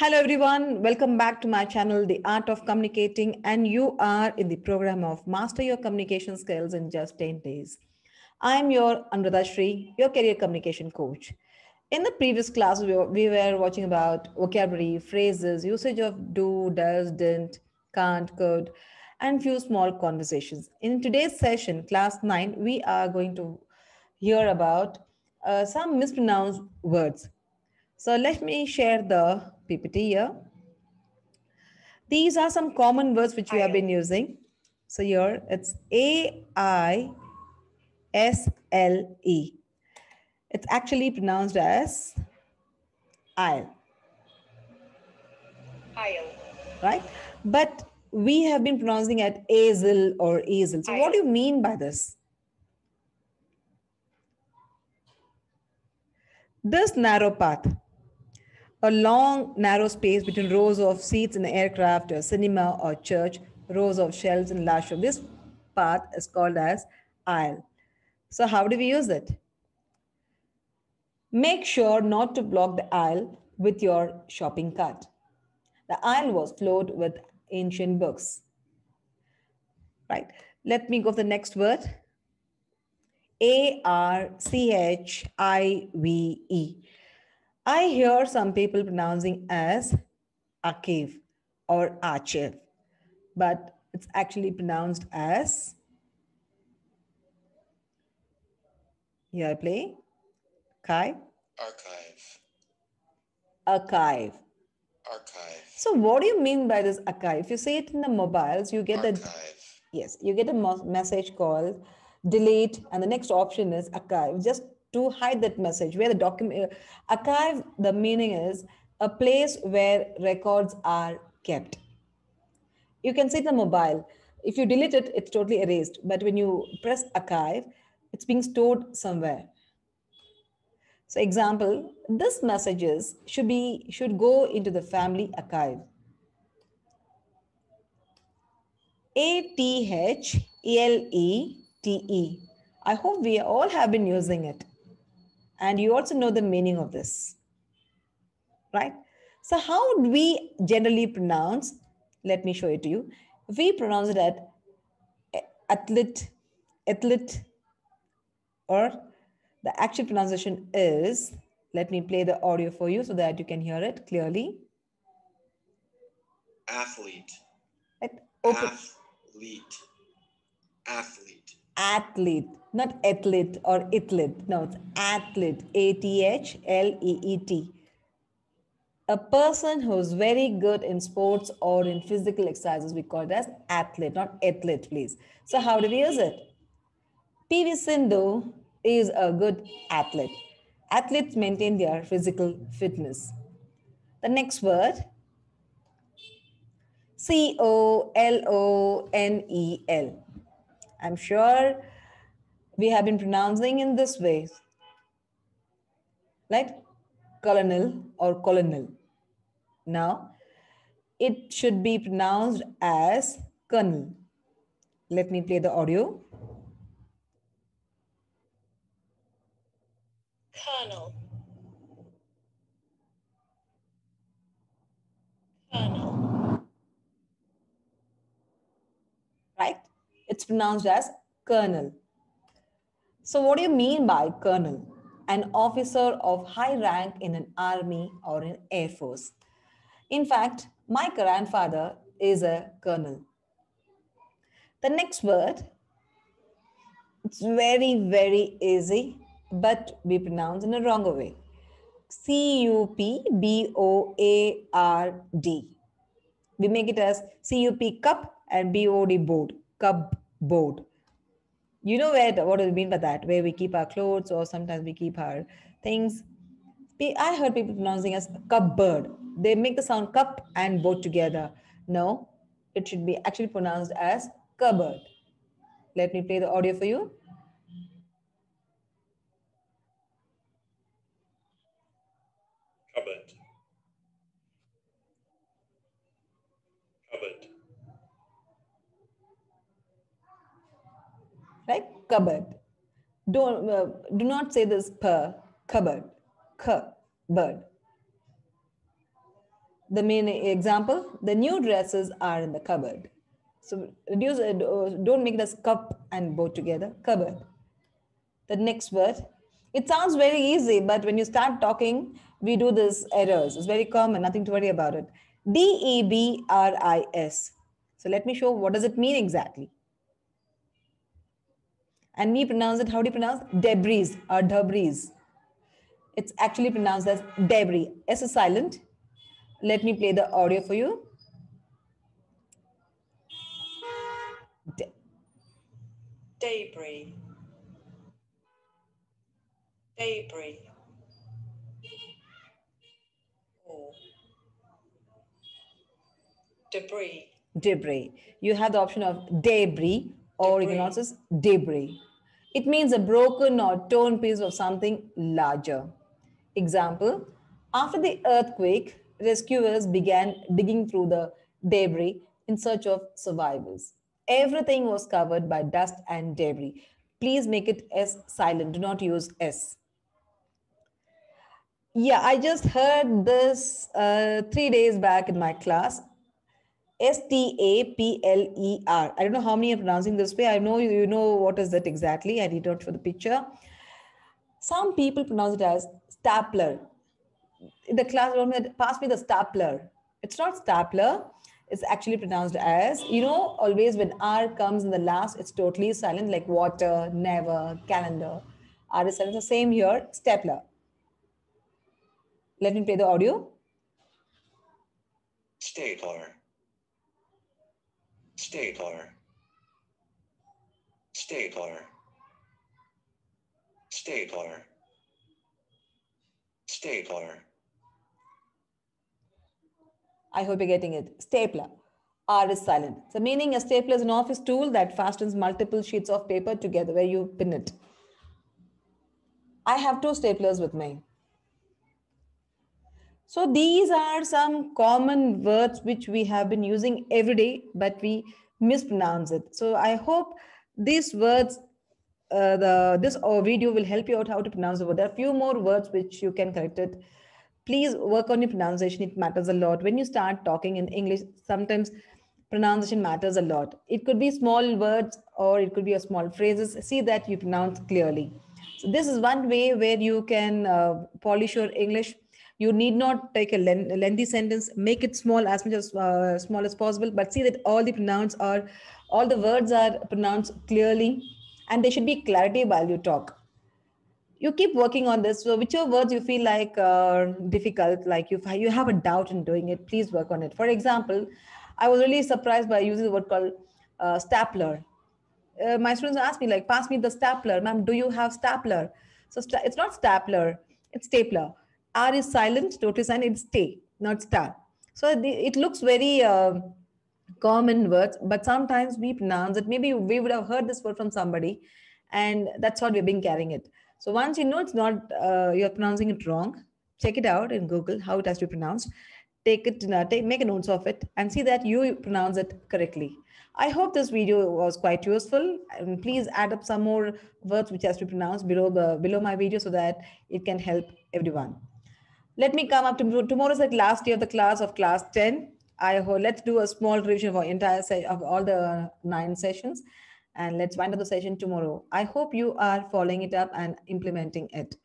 Hello, everyone. Welcome back to my channel, The Art of Communicating. And you are in the program of Master Your Communication Skills in Just 10 Days. I'm your Anuradha Shri, your career communication coach. In the previous class, we were, watching about vocabulary, phrases, usage of do, does, didn't, can't, could, and few small conversations. In today's session, class 9, we are going to hear about uh, some mispronounced words. So let me share the PPT here. These are some common words which we have been using. So here it's A I S L E. It's actually pronounced as Isle. Right? But we have been pronouncing it Azel or Azel. So what do you mean by this? This narrow path a long, narrow space between rows of seats in the aircraft or cinema or church, rows of shelves in large room. This path is called as aisle. So how do we use it? Make sure not to block the aisle with your shopping cart. The aisle was flowed with ancient books. Right. Let me go to the next word. A R C H I V E. I hear some people pronouncing as archive or archive, but it's actually pronounced as. Here I play. Kai? Archive. Archive. Archive. So what do you mean by this archive? If you say it in the mobiles, you get archive. a yes, you get a message called delete, and the next option is archive. Just to hide that message where the document uh, archive the meaning is a place where records are kept you can see the mobile if you delete it it's totally erased but when you press archive it's being stored somewhere so example this messages should be should go into the family archive a t h e l e t e i hope we all have been using it and you also know the meaning of this, right? So, how do we generally pronounce? Let me show it to you. We pronounce it athlete, athlete, or the actual pronunciation is. Let me play the audio for you so that you can hear it clearly. Athlete. Athlete. Athlete. Athlete not athlete or athlete. No, it's athlete. A T H L E E T. A person who's very good in sports or in physical exercises, we call it as athlete, not athlete, please. So, how do we use it? PV Sindhu is a good athlete. Athletes maintain their physical fitness. The next word C O L O N E L. I'm sure we have been pronouncing in this way, like colonel or colonel. Now, it should be pronounced as colonel. Let me play the audio. Colonel. Colonel. Right? It's pronounced as colonel. So, what do you mean by colonel? An officer of high rank in an army or an air force. In fact, my grandfather is a colonel. The next word, it's very, very easy, but we pronounce in a wrong way. C U P B O A R D. We make it as C U P cup and B O D board, cup board you know where what do you mean by that where we keep our clothes or sometimes we keep our things i heard people pronouncing as cupboard they make the sound cup and both together no it should be actually pronounced as cupboard let me play the audio for you cupboard. Don't, uh, do not say this per, cupboard, cupboard. The main example, the new dresses are in the cupboard. So reduce, uh, don't make this cup and boat together, cupboard. The next word, it sounds very easy, but when you start talking, we do this errors. It's very common, nothing to worry about it. D-E-B-R-I-S. So let me show what does it mean exactly. And we pronounce it, how do you pronounce? Debris or debris. It's actually pronounced as debris. S is silent. Let me play the audio for you. De debris. Debris. debris. Debris. You have the option of debris, or debris. you can also debris. It means a broken or torn piece of something larger. Example, after the earthquake, rescuers began digging through the debris in search of survivors. Everything was covered by dust and debris. Please make it S silent. Do not use S. Yeah, I just heard this uh, three days back in my class. S T A P L E R. I don't know how many are pronouncing this way. I know you know what is that exactly. I need out for the picture. Some people pronounce it as stapler. In the classroom, pass me the stapler. It's not stapler. It's actually pronounced as, you know, always when R comes in the last, it's totally silent, like water, never, calendar. R is silent. The same here, stapler. Let me play the audio. Stapler stapler stapler stapler stapler i hope you're getting it stapler r is silent so meaning a stapler is an office tool that fastens multiple sheets of paper together where you pin it i have two staplers with me so these are some common words which we have been using every day, but we mispronounce it. So I hope these words, uh, the this uh, video will help you out how to pronounce the word. There are a few more words which you can correct it. Please work on your pronunciation. It matters a lot. When you start talking in English, sometimes pronunciation matters a lot. It could be small words or it could be a small phrases. See that you pronounce clearly. So this is one way where you can uh, polish your English you need not take a lengthy sentence make it small as much as uh, small as possible but see that all the pronouns are all the words are pronounced clearly and there should be clarity while you talk you keep working on this so whichever words you feel like uh, difficult like you you have a doubt in doing it please work on it for example i was really surprised by using the word called uh, stapler uh, my students asked me like pass me the stapler ma'am do you have stapler so it's not stapler it's stapler R is silent, notice, and it's stay, not star. So the, it looks very uh, common words, but sometimes we pronounce it. Maybe we would have heard this word from somebody, and that's what we've been carrying it. So once you know it's not, uh, you're pronouncing it wrong, check it out in Google how it has to be pronounced. Take it, uh, take, make a note of it, and see that you pronounce it correctly. I hope this video was quite useful. And please add up some more words which has to be pronounced below, uh, below my video so that it can help everyone let me come up to is the last day of the class of class 10. I hope let's do a small revision of our entire set of all the nine sessions and let's wind up the session tomorrow. I hope you are following it up and implementing it.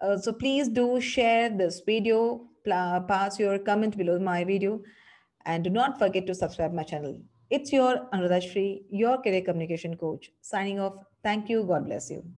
Uh, so please do share this video, pass your comment below my video and do not forget to subscribe my channel. It's your Anuradha Shri, your career communication coach signing off. Thank you. God bless you.